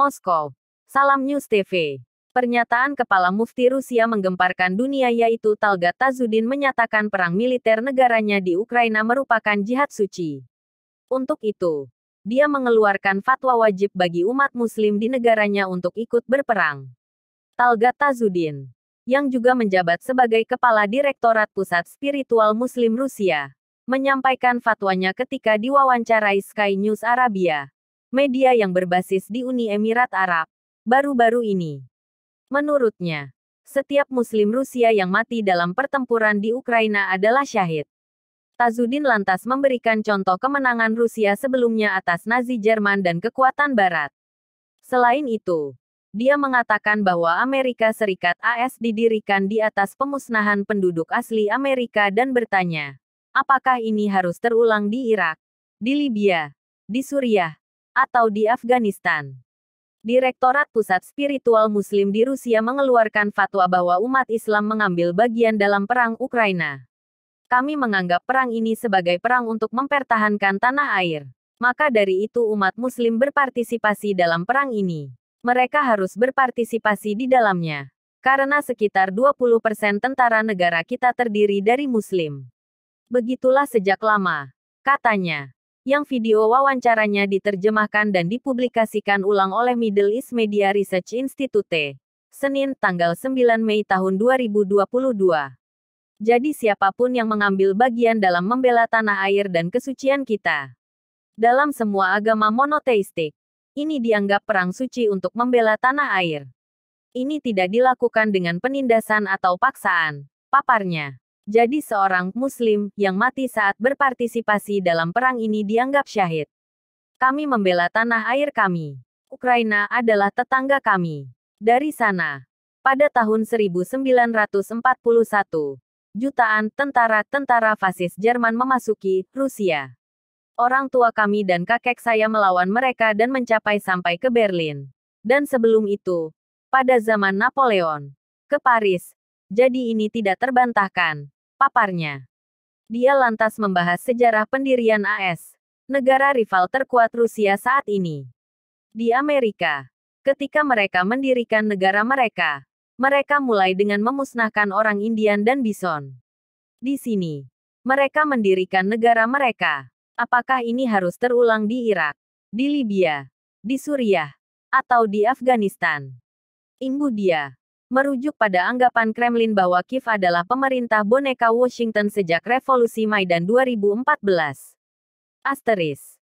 Moskow. Salam News TV. Pernyataan Kepala Mufti Rusia menggemparkan dunia yaitu Talga Tazudin menyatakan perang militer negaranya di Ukraina merupakan jihad suci. Untuk itu, dia mengeluarkan fatwa wajib bagi umat muslim di negaranya untuk ikut berperang. Talga Tazudin, yang juga menjabat sebagai Kepala Direktorat Pusat Spiritual Muslim Rusia, menyampaikan fatwanya ketika diwawancarai Sky News Arabia media yang berbasis di Uni Emirat Arab, baru-baru ini. Menurutnya, setiap Muslim Rusia yang mati dalam pertempuran di Ukraina adalah syahid. Tazudin lantas memberikan contoh kemenangan Rusia sebelumnya atas Nazi Jerman dan kekuatan Barat. Selain itu, dia mengatakan bahwa Amerika Serikat AS didirikan di atas pemusnahan penduduk asli Amerika dan bertanya, apakah ini harus terulang di Irak, di Libya, di Suriah, atau di Afghanistan. Direktorat Pusat Spiritual Muslim di Rusia mengeluarkan fatwa bahwa umat Islam mengambil bagian dalam perang Ukraina. Kami menganggap perang ini sebagai perang untuk mempertahankan tanah air. Maka dari itu umat muslim berpartisipasi dalam perang ini. Mereka harus berpartisipasi di dalamnya. Karena sekitar 20% tentara negara kita terdiri dari muslim. Begitulah sejak lama, katanya yang video wawancaranya diterjemahkan dan dipublikasikan ulang oleh Middle East Media Research Institute. Senin, tanggal 9 Mei tahun 2022. Jadi siapapun yang mengambil bagian dalam membela tanah air dan kesucian kita. Dalam semua agama monoteistik, ini dianggap perang suci untuk membela tanah air. Ini tidak dilakukan dengan penindasan atau paksaan, paparnya. Jadi seorang Muslim yang mati saat berpartisipasi dalam perang ini dianggap syahid. Kami membela tanah air kami. Ukraina adalah tetangga kami. Dari sana, pada tahun 1941, jutaan tentara-tentara fasis Jerman memasuki Rusia. Orang tua kami dan kakek saya melawan mereka dan mencapai sampai ke Berlin. Dan sebelum itu, pada zaman Napoleon, ke Paris, jadi ini tidak terbantahkan. Paparnya. Dia lantas membahas sejarah pendirian AS, negara rival terkuat Rusia saat ini. Di Amerika, ketika mereka mendirikan negara mereka, mereka mulai dengan memusnahkan orang Indian dan Bison. Di sini, mereka mendirikan negara mereka. Apakah ini harus terulang di Irak, di Libya, di Suriah, atau di Afghanistan? Imbu dia merujuk pada anggapan Kremlin bahwa Kiev adalah pemerintah boneka Washington sejak Revolusi Maidan 2014. Asteris